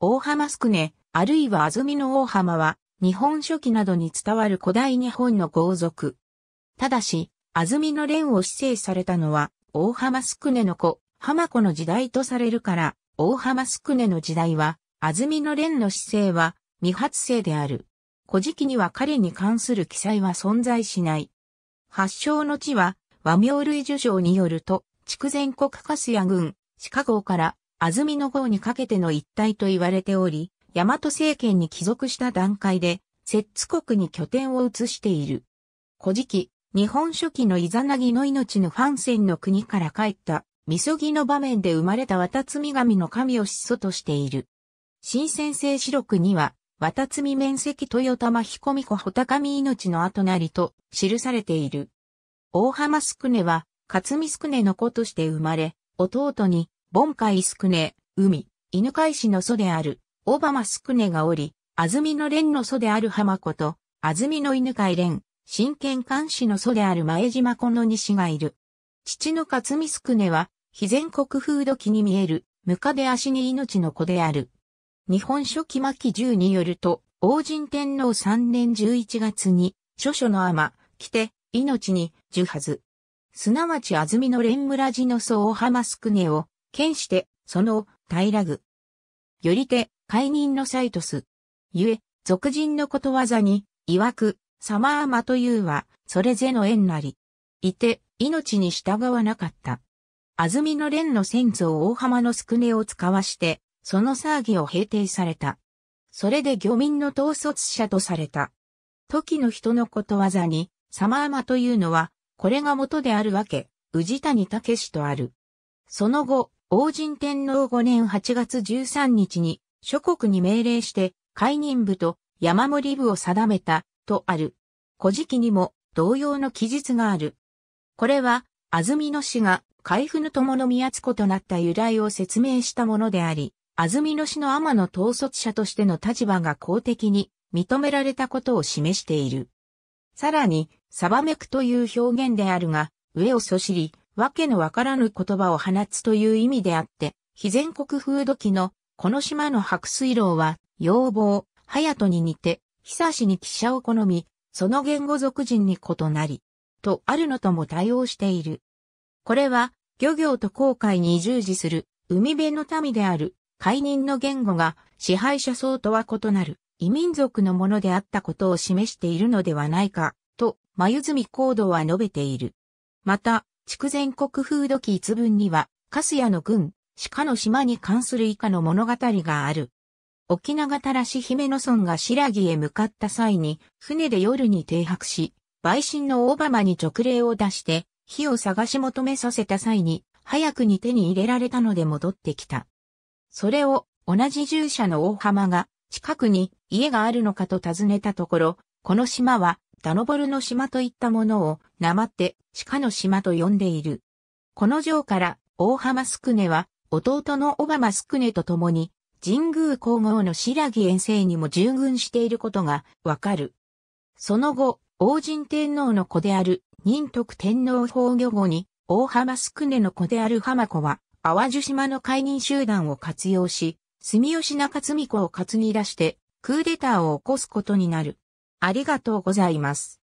大浜宿根、あるいは安曇の大浜は、日本書紀などに伝わる古代日本の豪族。ただし、安曇の蓮を指定されたのは、大浜宿根の子、浜子の時代とされるから、大浜宿根の時代は、安曇の蓮の姿勢は、未発生である。古事記には彼に関する記載は存在しない。発祥の地は、和名類受賞によると、筑前国粕谷郡、シカゴから安住の号にかけての一帯と言われており、大和政権に帰属した段階で、摂津国に拠点を移している。古事記、日本書紀のイザナギの命のファンセンの国から帰った、みそぎの場面で生まれた渡積神の神を始祖としている。新先生四録には、渡積面積豊玉彦美子穂高見命の後なりと記されている。大浜宿根は、勝美宿根の子として生まれ、弟に本海スクネ、海、犬飼氏の祖である、オバマスクネがおり、安住の蓮の祖である浜子と、安住の犬飼蓮、真剣監視の祖である前島子の西がいる。父の勝美スクネは、非全国風土器に見える、ムカデ足に命の子である。日本書紀巻10によると、王神天皇3年11月に、諸書の天、来て、命に、十はず。すなわち安住の蓮村寺の祖、大浜スクネを、剣して、その、平ぐ。よりて、解任のサイトス。ゆえ、俗人のことわざに、曰く、サマーマというは、それぜの縁なり。いて、命に従わなかった。安住の連の先祖大浜の宿根を使わして、その騒ぎを平定された。それで漁民の統率者とされた。時の人のことわざに、サマーマというのは、これが元であるわけ、宇治谷武とある。その後、王神天皇5年8月13日に諸国に命令して解任部と山盛部を定めたとある。古事記にも同様の記述がある。これは安曇野氏が海部の友の宮津子となった由来を説明したものであり、安曇野氏の天の統率者としての立場が公的に認められたことを示している。さらに、サバメクという表現であるが、上をそしり、わけのわからぬ言葉を放つという意味であって、非全国風土記の、この島の白水楼は、要望、隼人に似て、久しに記者を好み、その言語属人に異なり、とあるのとも対応している。これは、漁業と航海に従事する、海辺の民である、解任の言語が、支配者層とは異なる、異民族のものであったことを示しているのではないか、と、眉積行動は述べている。また、筑前国風土記一文には、カスヤの軍、鹿の島に関する以下の物語がある。沖縄たらし姫野村が白木へ向かった際に、船で夜に停泊し、陪審の大浜に直令を出して、火を探し求めさせた際に、早くに手に入れられたので戻ってきた。それを、同じ従者の大浜が、近くに家があるのかと尋ねたところ、この島はダノボルの島といったものを、なまって、鹿の島と呼んでいる。この城から、大浜スクネは、弟の小浜スクネと共に、神宮皇后の白木遠征にも従軍していることがわかる。その後、王神天皇の子である仁徳天皇崩御後に、大浜宿根の子である浜子は、淡路島の解任集団を活用し、住吉中積子を担ぎ出して、クーデターを起こすことになる。ありがとうございます。